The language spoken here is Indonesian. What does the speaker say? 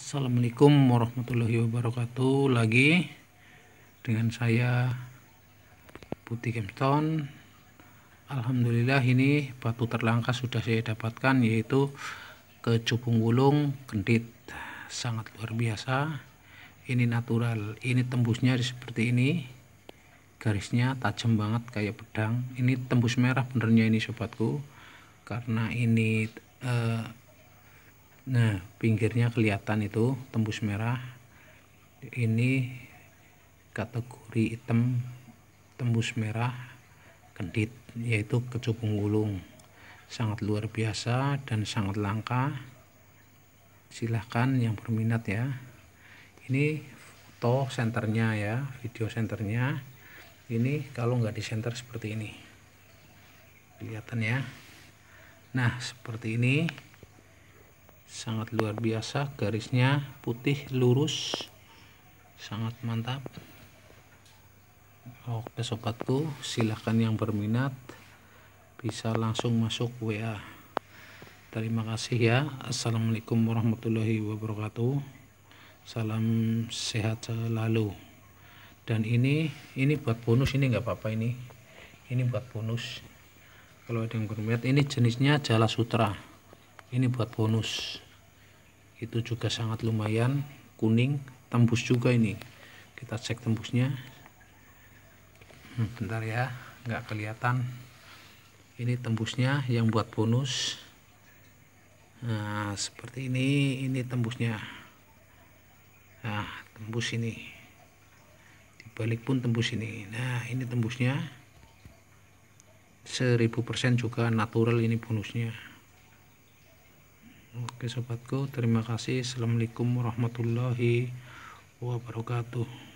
Assalamualaikum warahmatullahi wabarakatuh lagi dengan saya Putih Gemstone Alhamdulillah ini batu terlangka sudah saya dapatkan yaitu ke Cupung Wulung Kendit sangat luar biasa ini natural ini tembusnya seperti ini garisnya tajam banget kayak pedang ini tembus merah benernya ini sobatku karena ini eh, nah pinggirnya kelihatan itu tembus merah ini kategori hitam tembus merah kendit yaitu kecubung gulung sangat luar biasa dan sangat langka silahkan yang berminat ya ini foto senternya ya video senternya ini kalau nggak di center seperti ini kelihatan ya nah seperti ini sangat luar biasa garisnya putih lurus sangat mantap oke oh, sobatku silahkan yang berminat bisa langsung masuk WA terima kasih ya Assalamualaikum warahmatullahi wabarakatuh salam sehat selalu dan ini ini buat bonus ini nggak apa-apa ini ini buat bonus kalau ada yang berminat ini jenisnya jala sutra ini buat bonus itu juga sangat lumayan kuning tembus juga ini kita cek tembusnya hmm, bentar ya nggak kelihatan ini tembusnya yang buat bonus nah seperti ini ini tembusnya nah tembus ini dibalik pun tembus ini nah ini tembusnya 1000% juga natural ini bonusnya Oke sobatku, terima kasih. Assalamualaikum warahmatullahi wabarakatuh.